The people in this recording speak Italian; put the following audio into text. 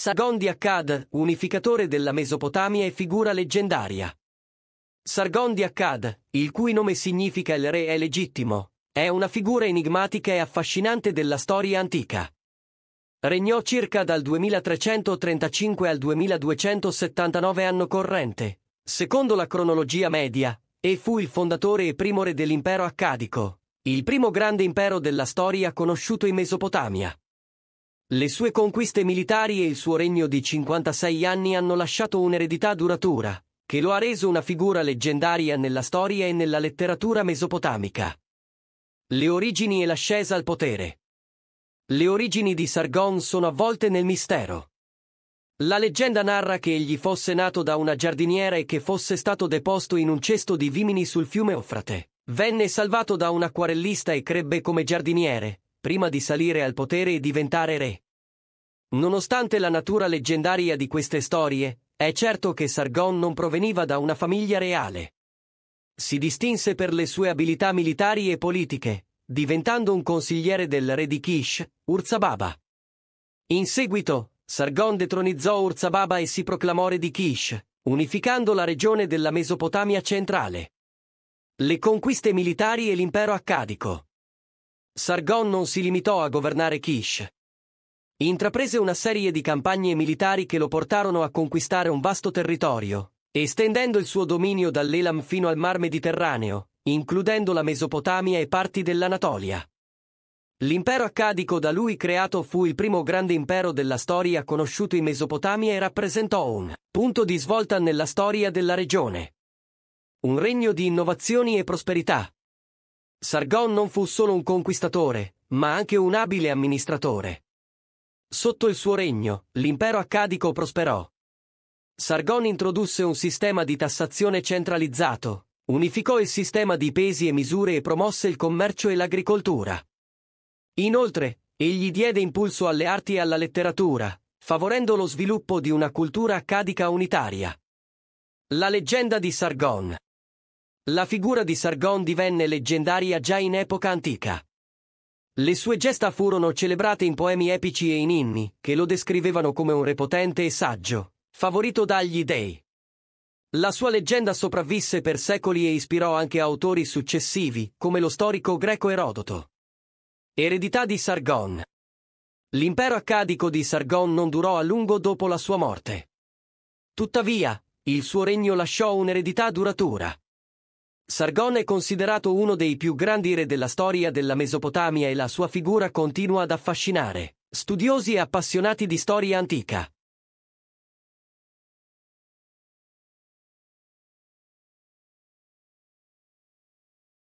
Sargon di Akkad, unificatore della Mesopotamia e figura leggendaria. Sargon di Akkad, il cui nome significa il re è legittimo, è una figura enigmatica e affascinante della storia antica. Regnò circa dal 2335 al 2279 anno corrente, secondo la cronologia media, e fu il fondatore e primo re dell'impero accadico, il primo grande impero della storia conosciuto in Mesopotamia. Le sue conquiste militari e il suo regno di 56 anni hanno lasciato un'eredità duratura, che lo ha reso una figura leggendaria nella storia e nella letteratura mesopotamica. Le origini e l'ascesa al potere. Le origini di Sargon sono avvolte nel mistero. La leggenda narra che egli fosse nato da una giardiniera e che fosse stato deposto in un cesto di vimini sul fiume Ofrate. Venne salvato da un acquarellista e crebbe come giardiniere, prima di salire al potere e diventare re. Nonostante la natura leggendaria di queste storie, è certo che Sargon non proveniva da una famiglia reale. Si distinse per le sue abilità militari e politiche, diventando un consigliere del re di Kish, Urzababa. In seguito, Sargon detronizzò Urzababa e si proclamò re di Kish, unificando la regione della Mesopotamia centrale. Le conquiste militari e l'impero accadico. Sargon non si limitò a governare Kish, Intraprese una serie di campagne militari che lo portarono a conquistare un vasto territorio, estendendo il suo dominio dall'Elam fino al Mar Mediterraneo, includendo la Mesopotamia e parti dell'Anatolia. L'impero accadico da lui creato fu il primo grande impero della storia conosciuto in Mesopotamia e rappresentò un punto di svolta nella storia della regione. Un regno di innovazioni e prosperità. Sargon non fu solo un conquistatore, ma anche un abile amministratore. Sotto il suo regno, l'impero accadico prosperò. Sargon introdusse un sistema di tassazione centralizzato, unificò il sistema di pesi e misure e promosse il commercio e l'agricoltura. Inoltre, egli diede impulso alle arti e alla letteratura, favorendo lo sviluppo di una cultura accadica unitaria. La leggenda di Sargon La figura di Sargon divenne leggendaria già in epoca antica. Le sue gesta furono celebrate in poemi epici e in inni, che lo descrivevano come un repotente e saggio, favorito dagli dei. La sua leggenda sopravvisse per secoli e ispirò anche autori successivi, come lo storico greco Erodoto. Eredità di Sargon. L'impero accadico di Sargon non durò a lungo dopo la sua morte. Tuttavia, il suo regno lasciò un'eredità duratura. Sargon è considerato uno dei più grandi re della storia della Mesopotamia e la sua figura continua ad affascinare studiosi e appassionati di storia antica.